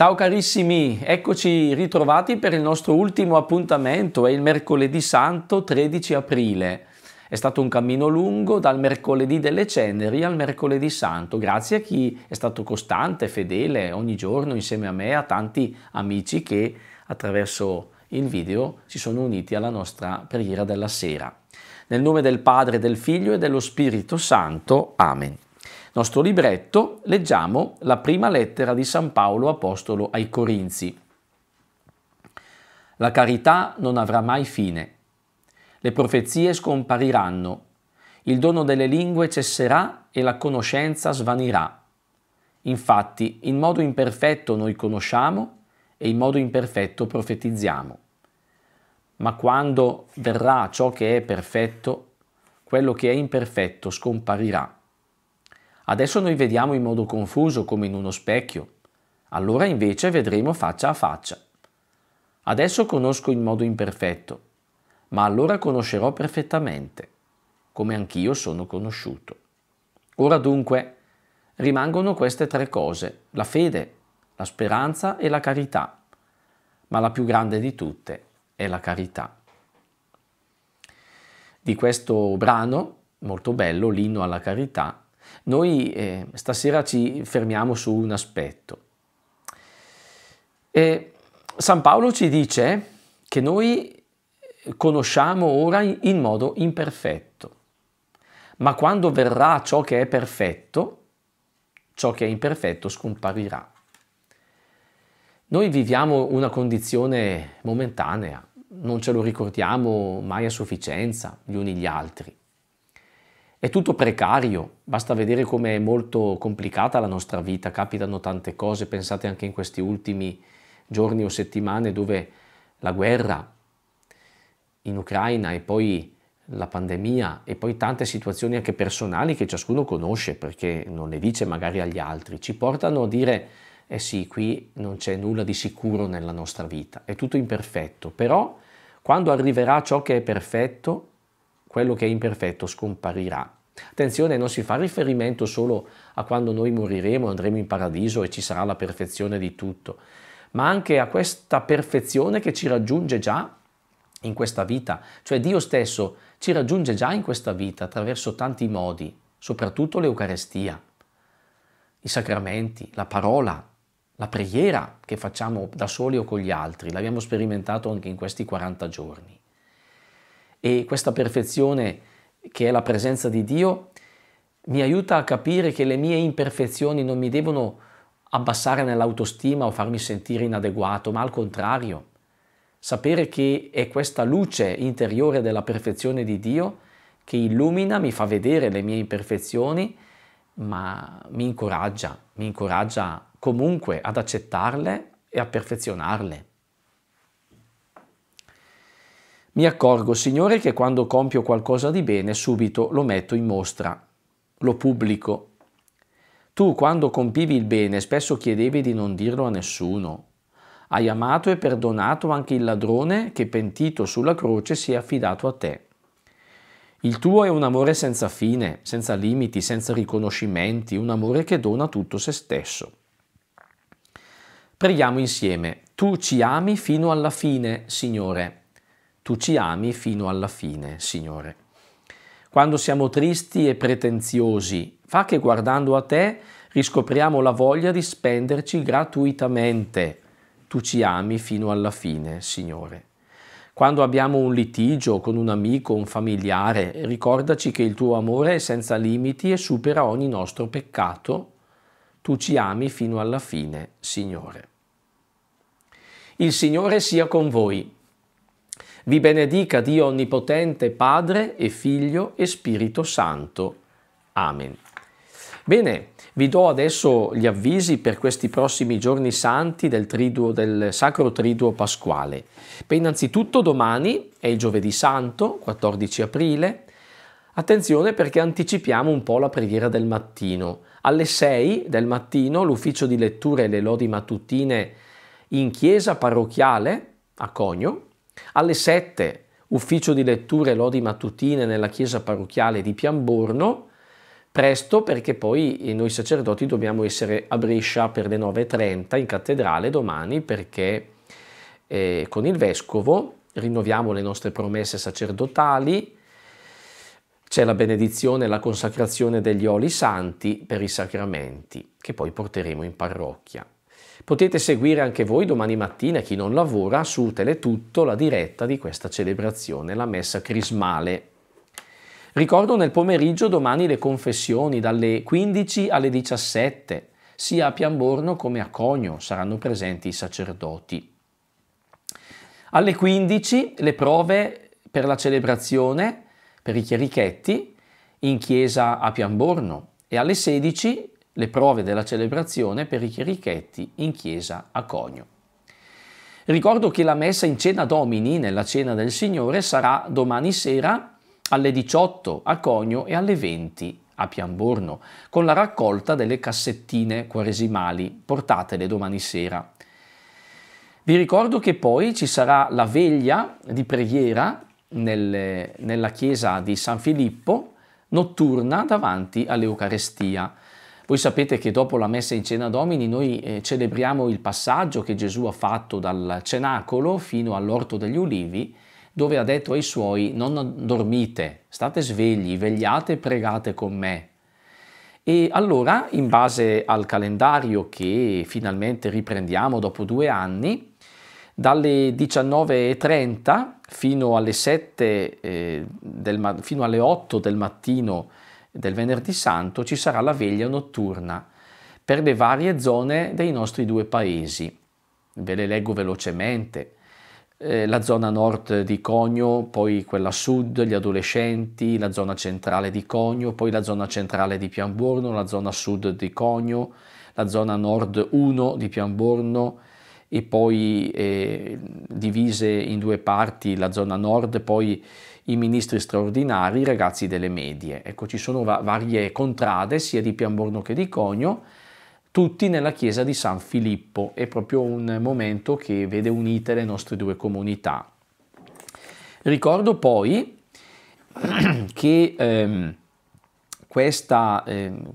Ciao carissimi, eccoci ritrovati per il nostro ultimo appuntamento, è il mercoledì santo 13 aprile. È stato un cammino lungo dal mercoledì delle ceneri al mercoledì santo, grazie a chi è stato costante, fedele ogni giorno insieme a me, a tanti amici che attraverso il video si sono uniti alla nostra preghiera della sera. Nel nome del Padre, del Figlio e dello Spirito Santo. Amen nostro libretto leggiamo la prima lettera di San Paolo Apostolo ai Corinzi. La carità non avrà mai fine. Le profezie scompariranno. Il dono delle lingue cesserà e la conoscenza svanirà. Infatti, in modo imperfetto noi conosciamo e in modo imperfetto profetizziamo. Ma quando verrà ciò che è perfetto, quello che è imperfetto scomparirà. Adesso noi vediamo in modo confuso come in uno specchio, allora invece vedremo faccia a faccia. Adesso conosco in modo imperfetto, ma allora conoscerò perfettamente, come anch'io sono conosciuto. Ora dunque rimangono queste tre cose, la fede, la speranza e la carità, ma la più grande di tutte è la carità. Di questo brano, molto bello, l'inno alla carità, noi eh, stasera ci fermiamo su un aspetto. E eh, San Paolo ci dice che noi conosciamo ora in modo imperfetto, ma quando verrà ciò che è perfetto, ciò che è imperfetto scomparirà. Noi viviamo una condizione momentanea, non ce lo ricordiamo mai a sufficienza gli uni gli altri. È tutto precario, basta vedere come è molto complicata la nostra vita, capitano tante cose, pensate anche in questi ultimi giorni o settimane dove la guerra in Ucraina e poi la pandemia e poi tante situazioni anche personali che ciascuno conosce perché non le dice magari agli altri, ci portano a dire eh sì, qui non c'è nulla di sicuro nella nostra vita, è tutto imperfetto, però quando arriverà ciò che è perfetto quello che è imperfetto scomparirà. Attenzione, non si fa riferimento solo a quando noi moriremo, andremo in paradiso e ci sarà la perfezione di tutto, ma anche a questa perfezione che ci raggiunge già in questa vita, cioè Dio stesso ci raggiunge già in questa vita attraverso tanti modi, soprattutto l'Eucarestia, i sacramenti, la parola, la preghiera che facciamo da soli o con gli altri, l'abbiamo sperimentato anche in questi 40 giorni e questa perfezione che è la presenza di Dio mi aiuta a capire che le mie imperfezioni non mi devono abbassare nell'autostima o farmi sentire inadeguato, ma al contrario, sapere che è questa luce interiore della perfezione di Dio che illumina, mi fa vedere le mie imperfezioni, ma mi incoraggia, mi incoraggia comunque ad accettarle e a perfezionarle. Mi accorgo, Signore, che quando compio qualcosa di bene subito lo metto in mostra, lo pubblico. Tu quando compivi il bene spesso chiedevi di non dirlo a nessuno. Hai amato e perdonato anche il ladrone che pentito sulla croce si è affidato a te. Il tuo è un amore senza fine, senza limiti, senza riconoscimenti, un amore che dona tutto se stesso. Preghiamo insieme. Tu ci ami fino alla fine, Signore tu ci ami fino alla fine, Signore. Quando siamo tristi e pretenziosi, fa che guardando a te riscopriamo la voglia di spenderci gratuitamente. Tu ci ami fino alla fine, Signore. Quando abbiamo un litigio con un amico, un familiare, ricordaci che il tuo amore è senza limiti e supera ogni nostro peccato. Tu ci ami fino alla fine, Signore. Il Signore sia con voi. Vi benedica Dio Onnipotente, Padre e Figlio e Spirito Santo. Amen. Bene, vi do adesso gli avvisi per questi prossimi giorni santi del, triduo, del Sacro Triduo Pasquale. Beh, innanzitutto domani è il Giovedì Santo, 14 aprile. Attenzione perché anticipiamo un po' la preghiera del mattino. Alle 6 del mattino l'ufficio di lettura e le lodi mattutine in chiesa parrocchiale a Cogno alle 7, ufficio di letture e lodi mattutine nella chiesa parrocchiale di Piamborno, presto perché poi noi sacerdoti dobbiamo essere a Brescia per le 9.30 in cattedrale domani perché eh, con il vescovo rinnoviamo le nostre promesse sacerdotali, c'è la benedizione e la consacrazione degli oli santi per i sacramenti che poi porteremo in parrocchia. Potete seguire anche voi domani mattina, chi non lavora, su Teletutto la diretta di questa celebrazione, la messa crismale. Ricordo nel pomeriggio domani le confessioni dalle 15 alle 17, sia a Piamborno come a Cogno saranno presenti i sacerdoti. Alle 15 le prove per la celebrazione per i chierichetti in chiesa a Piamborno e alle 16 le prove della celebrazione per i chierichetti in chiesa a Cogno. Ricordo che la messa in cena domini nella cena del Signore sarà domani sera alle 18 a Cogno e alle 20 a Pianborno, con la raccolta delle cassettine quaresimali, portatele domani sera. Vi ricordo che poi ci sarà la veglia di preghiera nel, nella chiesa di San Filippo, notturna davanti all'Eucarestia. Voi sapete che dopo la messa in cena domini noi eh, celebriamo il passaggio che Gesù ha fatto dal cenacolo fino all'orto degli ulivi, dove ha detto ai suoi non dormite, state svegli, vegliate e pregate con me. E allora, in base al calendario che finalmente riprendiamo dopo due anni, dalle 19.30 fino alle, eh, fino alle 8 del mattino del venerdì santo ci sarà la veglia notturna per le varie zone dei nostri due paesi. Ve le leggo velocemente. Eh, la zona nord di Cogno, poi quella sud, gli adolescenti, la zona centrale di Cogno, poi la zona centrale di Piamborno, la zona sud di Cogno, la zona nord 1 di Piamborno, e poi eh, divise in due parti la zona nord, poi i ministri straordinari, i ragazzi delle medie. Ecco, ci sono va- varie contrade sia di Piamborno che di Cogno, tutti nella chiesa di San Filippo. È proprio un momento che vede unite le nostre due comunità. Ricordo poi che ehm, questa, ehm,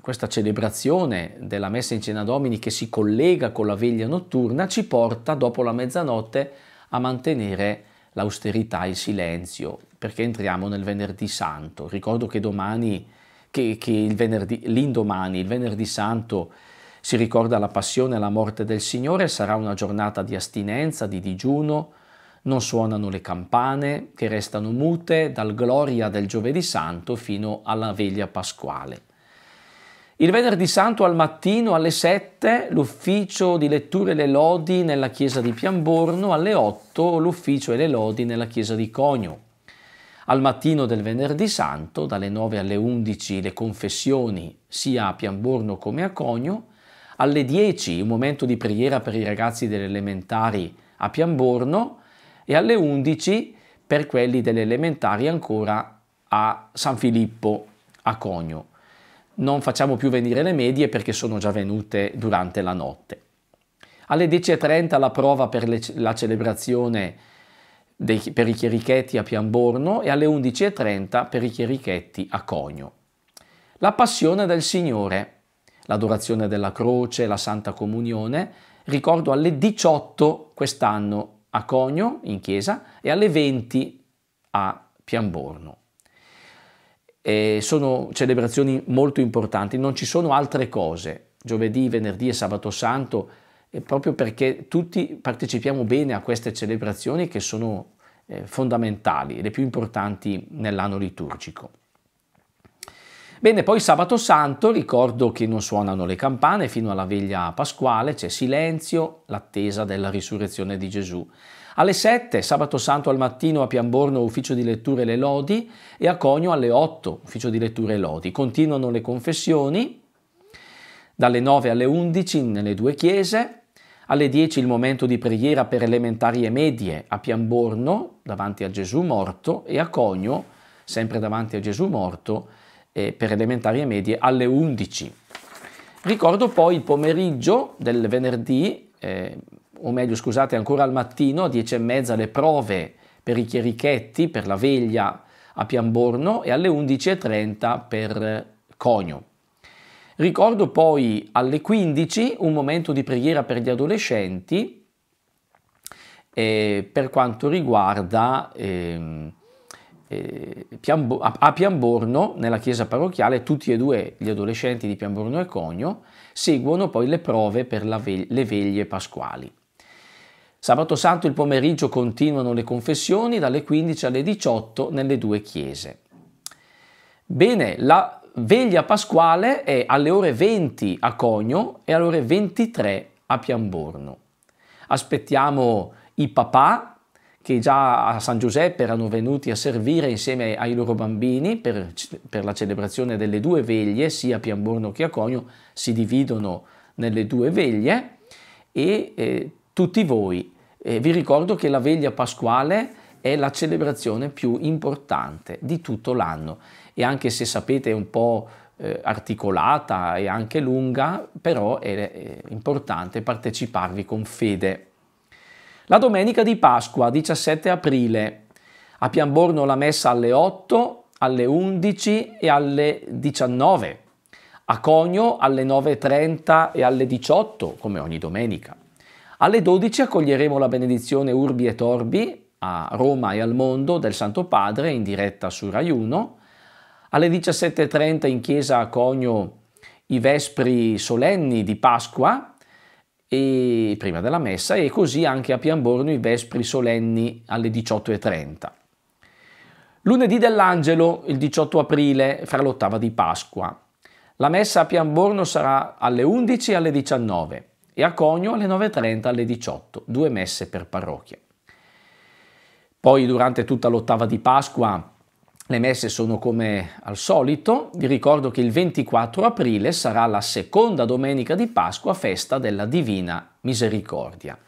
questa celebrazione della messa in cena domini che si collega con la veglia notturna ci porta dopo la mezzanotte a mantenere l'austerità, il silenzio, perché entriamo nel venerdì santo. Ricordo che domani, che, che il venerdì, l'indomani, il venerdì santo, si ricorda la passione e la morte del Signore, sarà una giornata di astinenza, di digiuno, non suonano le campane che restano mute dal gloria del giovedì santo fino alla veglia pasquale. Il venerdì santo al mattino alle 7 l'ufficio di letture e le lodi nella chiesa di Piamborno, alle 8 l'ufficio e le lodi nella chiesa di Cogno. Al mattino del venerdì santo, dalle 9 alle 11, le confessioni sia a Piamborno come a Cogno, alle 10 un momento di preghiera per i ragazzi delle elementari a Piamborno e alle 11 per quelli delle elementari ancora a San Filippo a Cogno non facciamo più venire le medie perché sono già venute durante la notte. Alle 10.30 la prova per le, la celebrazione dei, per i chierichetti a Piamborno e alle 11.30 per i chierichetti a Cogno. La passione del Signore, l'adorazione della croce, la Santa Comunione, ricordo alle 18 quest'anno a Cogno in chiesa e alle 20 a Piamborno eh, sono celebrazioni molto importanti, non ci sono altre cose, giovedì, venerdì e sabato santo, eh, proprio perché tutti partecipiamo bene a queste celebrazioni che sono eh, fondamentali, le più importanti nell'anno liturgico. Bene, poi sabato santo, ricordo che non suonano le campane fino alla veglia pasquale, c'è silenzio, l'attesa della risurrezione di Gesù. Alle 7 sabato santo al mattino a Piamborno ufficio di letture Le Lodi e a Conio alle 8 ufficio di letture Lodi. Continuano le confessioni dalle 9 alle 11 nelle due chiese, alle 10 il momento di preghiera per elementari e medie a Piamborno davanti a Gesù morto e a Conio sempre davanti a Gesù morto eh, per elementari e medie alle 11. Ricordo poi il pomeriggio del venerdì eh, o meglio scusate, ancora al mattino, 10 e mezza le prove per i chierichetti, per la veglia a Piamborno e alle 11.30 per Conio. Ricordo poi alle 15 un momento di preghiera per gli adolescenti eh, per quanto riguarda eh, eh, Piambo- a-, a Piamborno, nella chiesa parrocchiale, tutti e due gli adolescenti di Piamborno e Cogno seguono poi le prove per ve- le veglie pasquali. Sabato Santo il pomeriggio continuano le confessioni dalle 15 alle 18 nelle due chiese. Bene, la veglia pasquale è alle ore 20 a Cogno e alle ore 23 a Piamborno. Aspettiamo i papà che già a San Giuseppe erano venuti a servire insieme ai loro bambini per, per la celebrazione delle due veglie, sia a Piamborno che a Cogno si dividono nelle due veglie e eh, tutti voi eh, vi ricordo che la veglia pasquale è la celebrazione più importante di tutto l'anno e anche se sapete è un po' eh, articolata e anche lunga, però è, è importante parteciparvi con fede. La domenica di Pasqua, 17 aprile, a Piamborno la messa alle 8, alle 11 e alle 19, a Cogno alle 9.30 e alle 18, come ogni domenica. Alle 12 accoglieremo la benedizione Urbi e Torbi a Roma e al mondo del Santo Padre in diretta su Rai 1. Alle 17.30 in chiesa a Cogno i vespri solenni di Pasqua e, prima della messa e così anche a Piamborno i vespri solenni alle 18.30. Lunedì dell'Angelo, il 18 aprile, fra l'ottava di Pasqua. La messa a Piamborno sarà alle 11 e alle 19 e a Cogno alle 9.30 alle 18, due messe per parrocchia. Poi durante tutta l'ottava di Pasqua le messe sono come al solito, vi ricordo che il 24 aprile sarà la seconda domenica di Pasqua, festa della Divina Misericordia.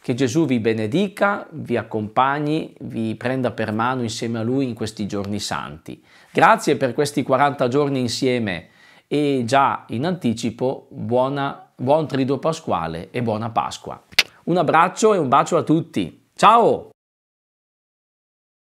Che Gesù vi benedica, vi accompagni, vi prenda per mano insieme a Lui in questi giorni santi. Grazie per questi 40 giorni insieme e già in anticipo buona giornata buon trido pasquale e buona Pasqua. Un abbraccio e un bacio a tutti. Ciao!